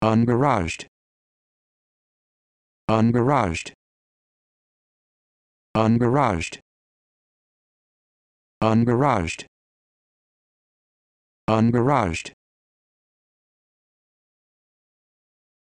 ungaraged ungaraged ungaraged ungaraged ungaraged